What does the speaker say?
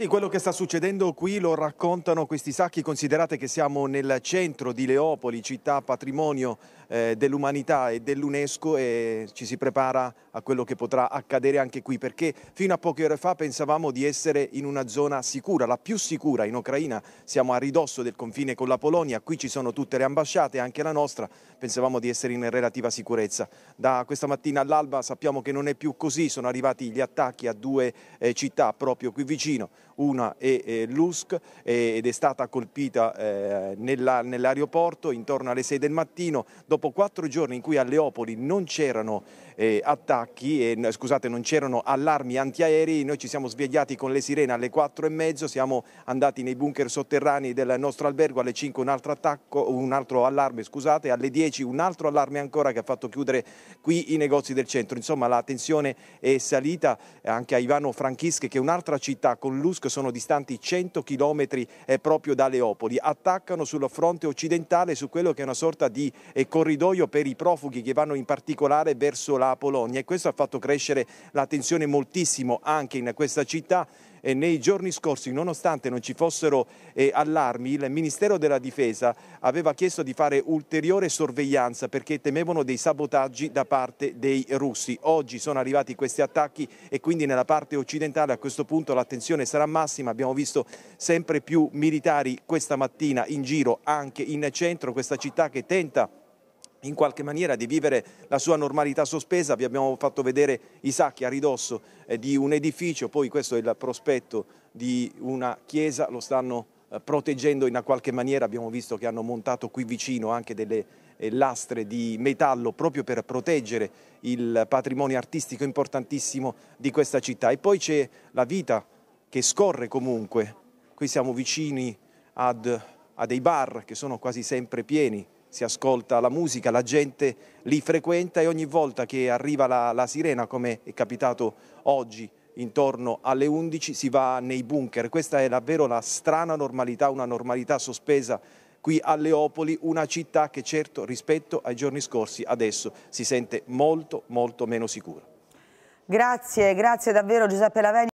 Sì, quello che sta succedendo qui lo raccontano questi sacchi, considerate che siamo nel centro di Leopoli, città patrimonio eh, dell'umanità e dell'UNESCO e ci si prepara a quello che potrà accadere anche qui perché fino a poche ore fa pensavamo di essere in una zona sicura, la più sicura in Ucraina, siamo a ridosso del confine con la Polonia, qui ci sono tutte le ambasciate, anche la nostra, pensavamo di essere in relativa sicurezza. Da questa mattina all'alba sappiamo che non è più così, sono arrivati gli attacchi a due eh, città proprio qui vicino, una è eh, Lusk eh, ed è stata colpita eh, nell'aeroporto intorno alle 6 del mattino, Dopo dopo quattro giorni in cui a Leopoli non c'erano eh, attacchi, eh, scusate, non c'erano allarmi antiaerei, noi ci siamo svegliati con le sirene alle quattro e mezzo, siamo andati nei bunker sotterranei del nostro albergo, alle cinque un altro attacco, un altro allarme, scusate, alle dieci un altro allarme ancora che ha fatto chiudere qui i negozi del centro. Insomma, la tensione è salita eh, anche a Ivano Franchisk, che è un'altra città con Lusk, sono distanti 100 km eh, proprio da Leopoli. Attaccano sul fronte occidentale su quello che è una sorta di eh, corridoio corridoio per i profughi che vanno in particolare verso la Polonia e questo ha fatto crescere la tensione moltissimo anche in questa città. E nei giorni scorsi, nonostante non ci fossero eh, allarmi, il Ministero della Difesa aveva chiesto di fare ulteriore sorveglianza perché temevano dei sabotaggi da parte dei russi. Oggi sono arrivati questi attacchi e quindi nella parte occidentale a questo punto l'attenzione sarà massima. Abbiamo visto sempre più militari questa mattina in giro anche in centro, questa città che tenta in qualche maniera di vivere la sua normalità sospesa. Vi abbiamo fatto vedere i sacchi a ridosso eh, di un edificio, poi questo è il prospetto di una chiesa, lo stanno eh, proteggendo in qualche maniera. Abbiamo visto che hanno montato qui vicino anche delle eh, lastre di metallo proprio per proteggere il patrimonio artistico importantissimo di questa città. E poi c'è la vita che scorre comunque. Qui siamo vicini ad, a dei bar che sono quasi sempre pieni si ascolta la musica, la gente li frequenta e ogni volta che arriva la, la sirena, come è capitato oggi intorno alle 11, si va nei bunker. Questa è davvero la strana normalità, una normalità sospesa qui a Leopoli, una città che certo rispetto ai giorni scorsi adesso si sente molto molto meno sicura. Grazie, grazie davvero Giuseppe Laveni.